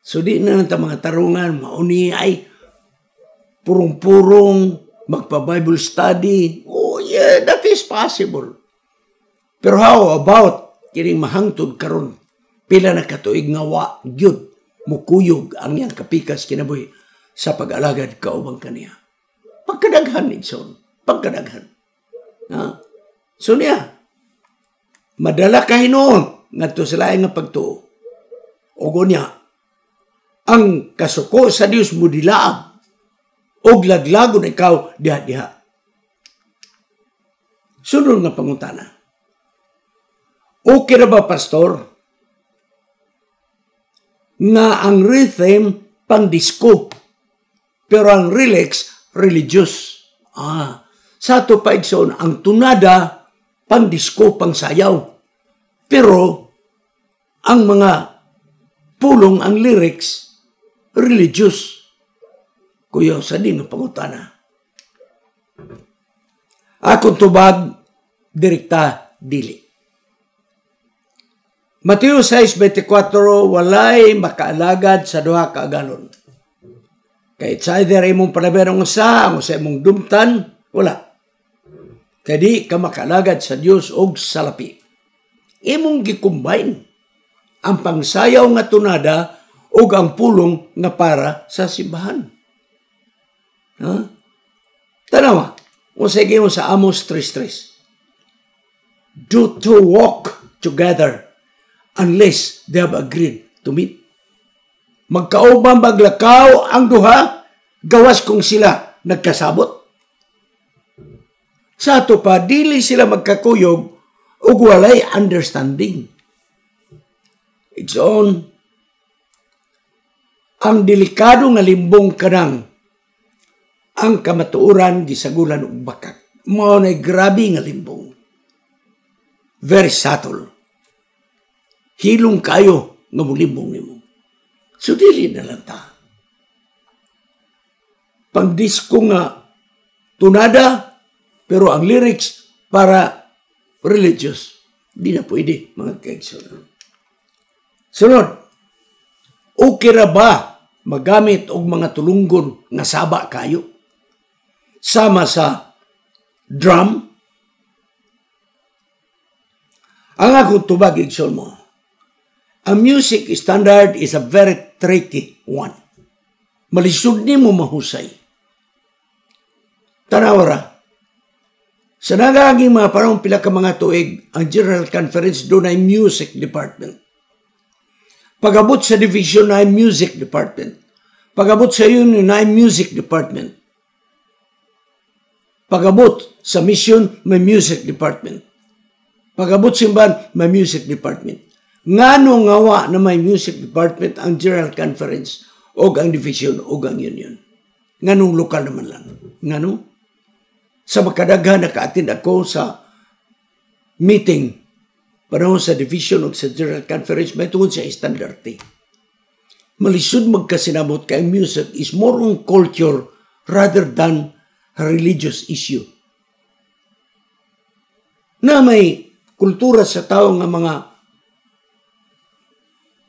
So di na lang mga tarungan, mauni ay purong-purong, magpa-Bible study. Oh yeah, that is possible. Pero how about kining mahangtod karon pila na katuig nga wa gyud mukuyog ang iyang kapikas kinabuhi sa pag-alagad kaubang kaniya. Pagkadaghan ni John. Pagkadaghan. Ha? So niya, madala kahinon ngadto sila nga pagtuo. Ogo niya, ang kasuko sa Dios mo dilaag og laglagon ikaw diha-diha. Sunod nga pangutana. Okay ra ba pastor? na ang rhythm pangdisko pero ang relax religious. Ah, sa ato pa ang tunada pangdisko pangsayaw. Pero ang mga pulong ang lyrics religious. Kuya sa din ang pangutana. ako tubag, direkta, dili. Mateo 6.24, walay makaalagad sa duha kaagalon. Kahit sa either imong panaberong sa ang usa imong dumtan, wala. Kadi ka makaalagad sa Dios og salapi. Imong gikombine ang pangsayaw nga tunada o ang pulong nga para sa simbahan. Ha? Huh? Tanawa, o sige mo sa Amos 3.3. Do to walk together unless they have agreed to meet. Magkauban maglakaw ang duha, gawas kung sila nagkasabot. Sa ato pa, dili sila magkakuyog o walay understanding. It's on ang delikado nga limbong kanang ang kamatuoran gisagulan og bakak. Mao nay grabe nga limbong. Very subtle. Hilong kayo nga mulimbong nimo. So dili na lang ta. Pangdisko nga tunada pero ang lyrics para religious. Di na pwede mga kaigsunod. Sunod, okay ra ba magamit og mga tulunggon nga saba kayo? Sama sa drum. Ang akong tubag, igsoon mo, a music standard is a very tricky one. Malisod ni mo mahusay. Tanawara, sa nagaging mga parang pila ka mga tuig, ang General Conference doon ay Music Department. Pagabot sa Division 9 Music Department. Pagabot sa Union 9 Music Department. Pagabot sa Mission may Music Department. Pagabot simbahan may Music Department. Nga no ngawa na may Music Department ang General Conference o ang Division o ang Union. Nga nung lokal naman lang. Nga no? Sa makadaghan, nakaatin ako sa meeting panahon sa division og sa General Conference matungod sa standard T. Malisod magkasinabot kay music is more on culture rather than a religious issue. Na may kultura sa tao nga mga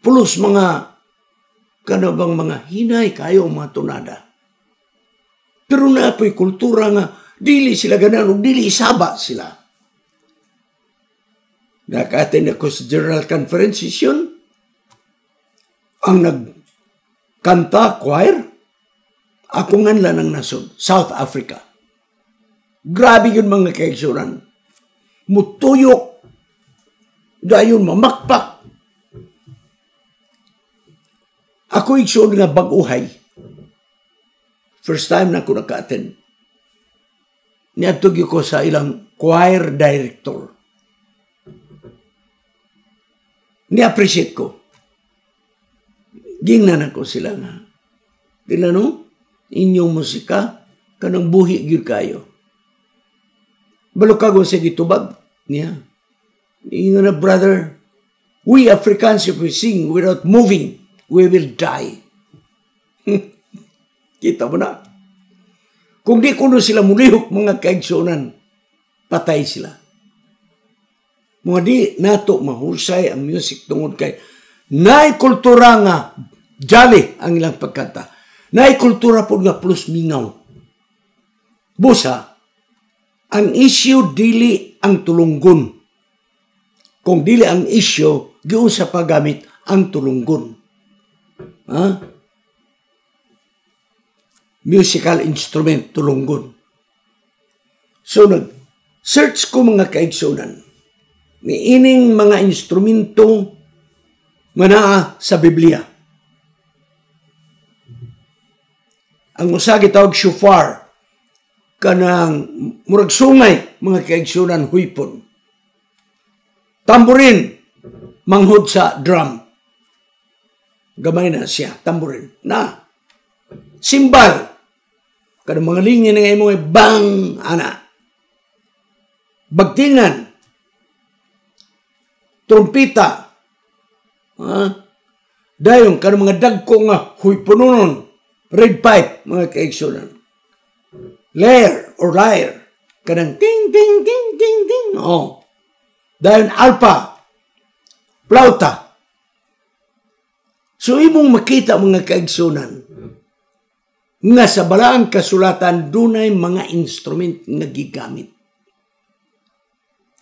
plus mga kano mga hinay kayo mga tunada. Pero naapoy kultura nga dili sila ganan dili isaba sila Naka-attend ako sa General Conference session. Ang nagkanta choir, ako nga lang ng nasod, South Africa. Grabe yun mga kaigsuran. Mutuyok. Dayon mamakpak. Ako igsuon nga baguhay. First time na ako naka-attend. Niatugyo ko sa ilang choir director. ni-appreciate ko. Gingnan ako sila nga. Tinanong, inyong musika, kanang buhi gyud kayo. Balukagon sa gitubag niya. Ingon na, brother, we Africans, if we sing without moving, we will die. Kita mo na. Kung di kuno sila mulihok mga kaigsunan, patay sila. Mga di nato mahusay ang music tungod kay nay kultura nga jali ang ilang pagkanta. Nay kultura po nga plus mingaw. Busa, ang issue dili ang tulunggon. Kung dili ang issue, giusa pa gamit ang tulunggon. Ha? Musical instrument, tulunggon. So, nag-search ko mga kaigsunan ni ining mga instrumento nga naa sa Biblia. Ang usa gitawag shofar kanang murag sungay mga kaigsunan huipon. Tamburin manghud sa drum. Gamay na siya, tamburin. Na, simbal. Kada mga lingin nga imong bang ana. Bagtingan trumpita. Ha? Dayon, kanang mga dagko nga huypununon, red pipe, mga kaigsunan. Layer or liar, kanang ting, ting, ting, ting, ting, oh. Dayon, alpha, plauta. So, imong makita mga kaigsunan, nga sa balaang kasulatan dunay mga instrument nga gigamit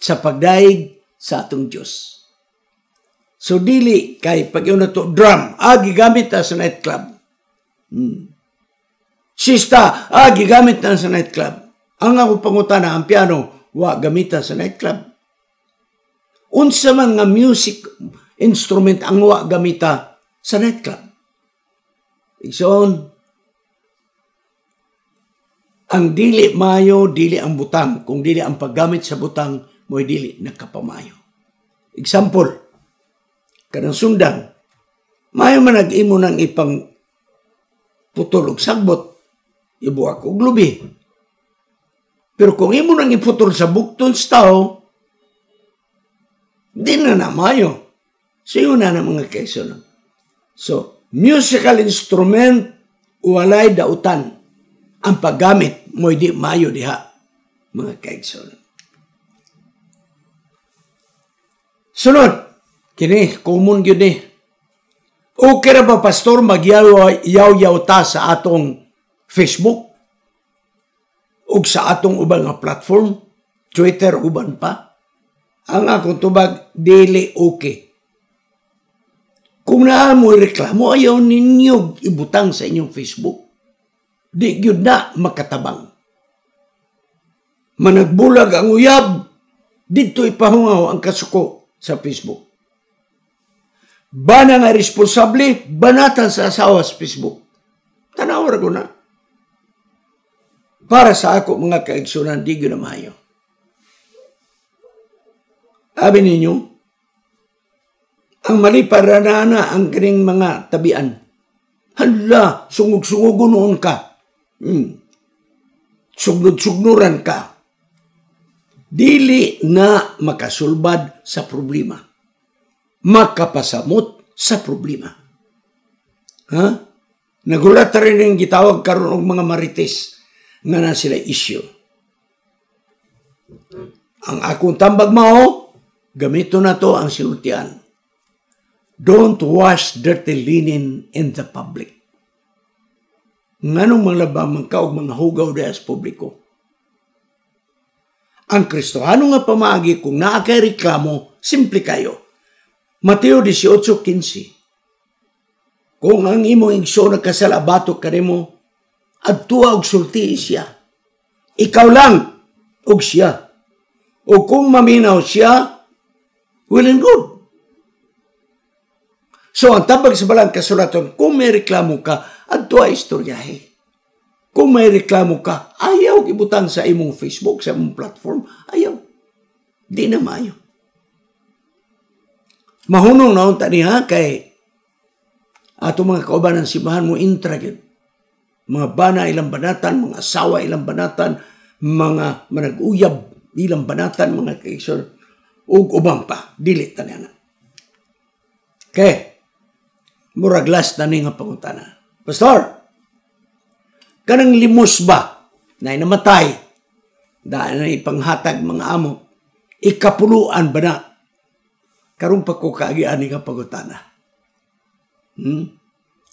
sa pagdaig sa atong Diyos. So dili kay pag yun to drum, ah, gigamit na sa nightclub. Hmm. Sista, ah, gigamit na sa nightclub. Ang ako pangutana, ang piano, wa gamita sa nightclub. Unsa man nga music instrument ang wa gamita sa nightclub. Ison, ang dili mayo, dili ang butang. Kung dili ang paggamit sa butang, mo dili nagkapamayo. Example, kanang sundang, mayo man nag-imo ng ipang putol og sagbot, ibuak og lubi. Pero kung imo nang iputol sa bukton sa tao, di na na mayo. Sayo yun na mga kaiso na. So, musical instrument walay dautan ang paggamit mo di mayo diha mga kaigsoon. Sunod, kini, common yun ni. Okay na ba, Pastor, magyaw-yaw ta sa atong Facebook? O sa atong ubang platform, Twitter uban pa. Ang akong tubag, dili okay. Kung naa mo reklamo, ayaw ninyo ibutang sa inyong Facebook. Di gyud na makatabang. Managbulag ang uyab, dito ipahungaw ang kasuko sa Facebook. Bana nga responsable, banatan sa asawa sa Facebook. Tanawar ko na. Para sa ako mga kaigsunan, di na mayo. Abi ninyo, ang mali para na ang kining mga tabian. Hala, sungog-sungogon noon ka. Hmm. Sugnod-sugnuran ka dili na makasulbad sa problema. Makapasamot sa problema. Ha? Nagulat rin ang gitawag karon og mga marites nga na sila issue. Ang akong tambag mao, gamito na to ang sinultian. Don't wash dirty linen in the public. Nganong mga man ka og mga hugaw dahil sa publiko? Ang Kristohano nga pamagi kung naa kay reklamo, simple kayo. Mateo 18.15 Kung ang imong igsoon nagkasalabatok ka nimo, adtuwa og sulti siya. Ikaw lang og siya. O kung maminaw siya, well and good. So ang tabag sa balang kasulaton, kung may reklamo ka, adtuwa istoryahe. Kung may reklamo ka, ayaw ibutang sa imong Facebook, sa imong platform, ayaw. Di na maayo. Mahunong na unta niya kay ato mga kauban simbahan mo intragid. Mga bana ilang banatan, mga asawa ilang banatan, mga managuyab ilang banatan, mga kaisor, ug ubang pa. Dili tanan. Okay. Murag last na nga pangutana. Pastor, Kanang limos ba na namatay dahil na ipanghatag mga amo ikapuluan ba na karong pagkukagian ni kapagutana. Hmm?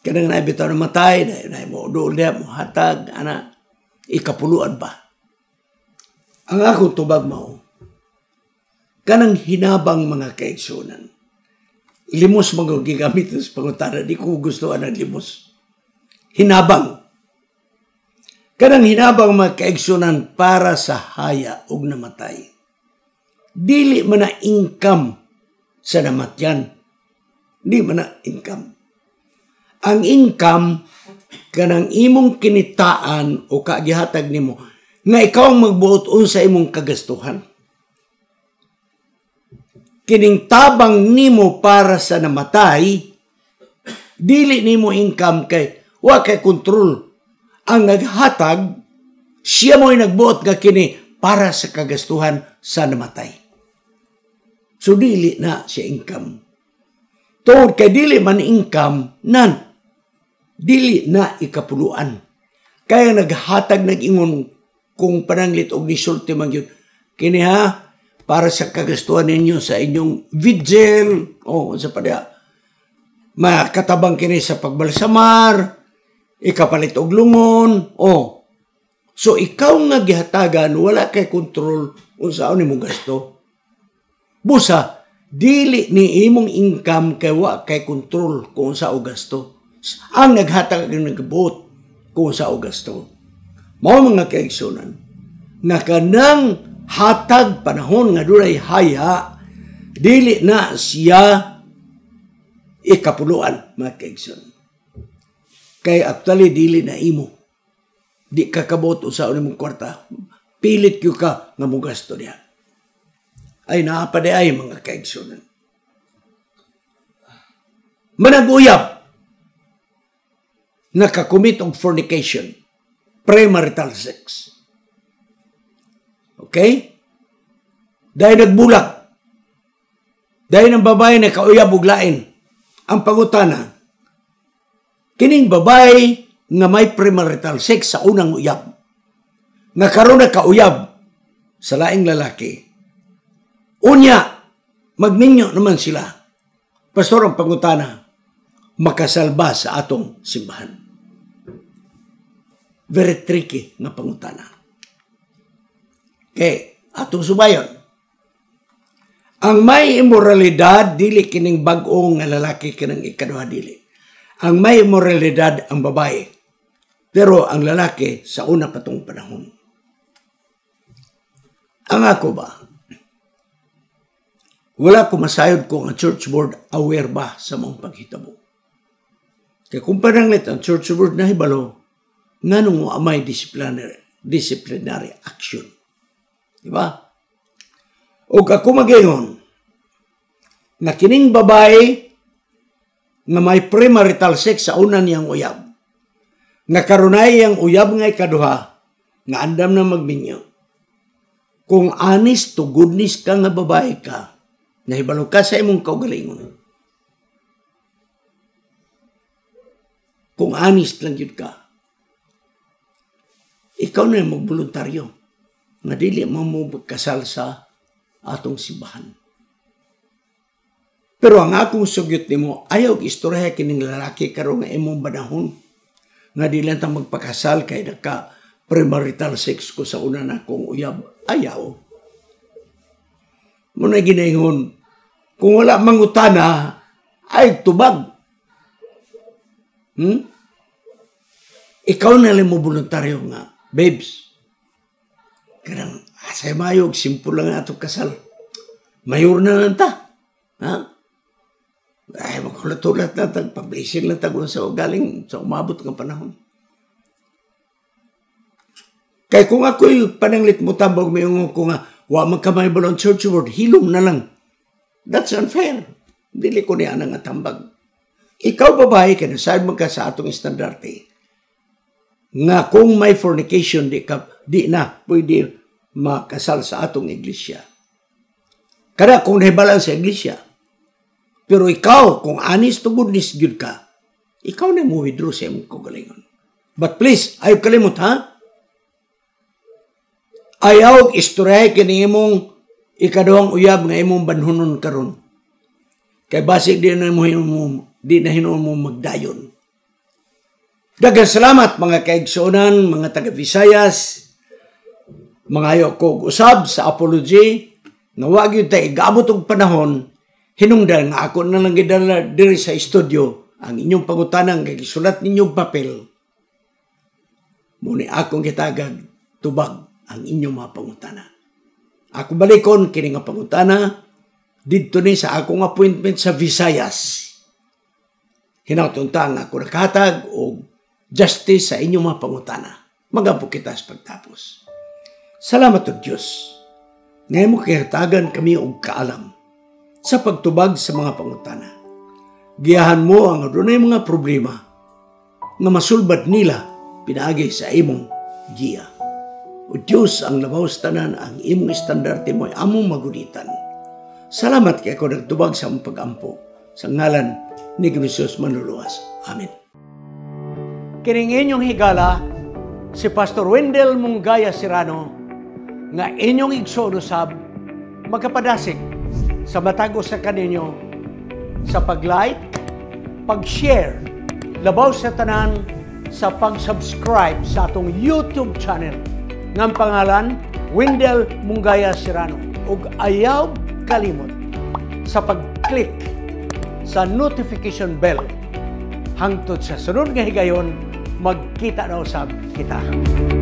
Kanang naibitaw na matay, na mo doolya, mo hatag, ana, ikapuluan ba? Ang akong tubag mao, kanang hinabang mga kaigsunan. Limos mga gigamit sa pangutana, di ko gusto ang limos. Hinabang. Kanang hinabang magkaigsunan para sa haya ug namatay. Dili man na income sa namatyan. Di man na income. Ang income kanang imong kinitaan o kagihatag nimo nga ikaw ang magbuot unsa imong kagastuhan. Kining tabang nimo para sa namatay dili nimo income kay wa kay control ang naghatag, siya mo'y nagbuot nga kini para sa kagastuhan sa namatay. So dili na siya income. Tungod kay dili man income, nan, dili na ikapuluan. Kaya naghatag nagingon kung pananglit og nisulti man yun, kini ha, para sa kagastuhan ninyo sa inyong vigil, o oh, sa padya, makatabang kini sa pagbalsamar, ikapalit og lungon. Oh. So ikaw nga gihatagan wala kay kontrol unsa ni mong gasto. Busa dili ni imong income kay wa kay kontrol kung sa og gasto. Ang naghatag og nagbot kung sa og gasto. Mao mga kaigsunan na kanang hatag panahon nga dunay haya dili na siya ikapuloan mga kaigsunan. Kay actually dili na imo. Di ka kabot sa unang mong kwarta. Pilit kyo ka nga mong gasto niya. Ay naapade ay mga kaigsyonan. Managuyab. Nakakumit og fornication. Premarital sex. Okay? Dahil nagbulak Dahil ang babae na kauyab og lain. Ang pangutana, Kining babay nga may premarital sex sa unang uyab, nga karon na kauyab sa laing lalaki. Unya, magninyo naman sila. Pastor ang pangutana, makasalba sa atong simbahan. Very tricky nga pangutana. kay atong subayon. Ang may immoralidad, dili kining bag-o nga lalaki kining ikaduha dili ang may moralidad ang babae, pero ang lalaki sa una patong panahon. Ang ako ba? Wala ko masayod kung ang church board aware ba sa mong paghitabo. Kaya kung pananglit ang church board na hibalo, nga nung amay disciplinary, disciplinary action. Diba? O ako magayon, na kining babae nga may premarital sex sa una niyang uyab. Nga karunay ang uyab nga ikaduha, nga andam na magminyo. Kung anis to goodness ka nga babae ka, nahibalo ka sa imong kaugalingon. Kung anis lang yun ka, ikaw na magboluntaryo na dili mo mo kasal sa atong sibahan. Pero ang akong sugyot nimo ayaw istorya kining lalaki karon nga imong badahon nga di lang ta magpakasal kay naka premarital sex ko sa una na kong uyab ayaw. Muna ginaingon, kung wala mangutana, ay tubag. Hmm? Ikaw na lang mo voluntaryo nga, babes. Karang, asay mayog, simple lang ato kasal. Mayor na lang ta. Ha? ay, makulat-ulat na tag, pabising na sa galing sa umabot ng panahon. Kay kung ako'y pananglit mo tabog may ungo ko nga, wa magkamay balon church word, hilom na lang. That's unfair. Dili ko niya nang atambag. Ikaw babae ka na mo magka sa atong estandarte. Nga kung may fornication di, ka, di na pwede makasal sa atong iglesia. Kada kung nahibala sa iglesia, pero ikaw, kung honest to goodness good ka, ikaw na mo withdraw sa imong kagalingon. But please, ayaw kalimot ha? Ayaw istorya kini imong ikaduhang uyab nga imong banhunon karon. Kay basig di na mo hinuon di na hinuon mo magdayon. Daghang salamat mga kaigsuonan, mga taga Visayas. Mangayo ko usab sa apology na wa gyud tay igabot og panahon Hinungdan nga ako na lang gidala diri sa studio ang inyong pangutanang kay gisulat ninyong papel. Muni akong gitagad tubag ang inyong mga pangutana. Ako balikon kini nga pangutana didto ni sa akong appointment sa Visayas. Hinautunta nga ako nakatag og justice sa inyong mga pangutana. Magapo kita sa pagtapos. Salamat o Diyos. Ngayon mo tagan kami og kaalam sa pagtubag sa mga pangutana. Giyahan mo ang adunay mga problema nga masulbad nila pinaagi sa imong giya. O Diyos ang labaw sa tanan ang imong estandarte mo among magunitan. Salamat kay ako nagtubag sa among pagampo sa ngalan ni Jesus Manuluas. Amen. Kining inyong higala si Pastor Wendell Mungaya Sirano nga inyong igsoon usab magkapadasik sa matagos sa kaninyo sa pag-like, pag-share, labaw sa tanan, sa pag-subscribe sa atong YouTube channel ng pangalan Wendell Mungaya Serrano ug ayaw kalimot sa pag-click sa notification bell hangtod sa sunod nga higayon magkita daw sa kita.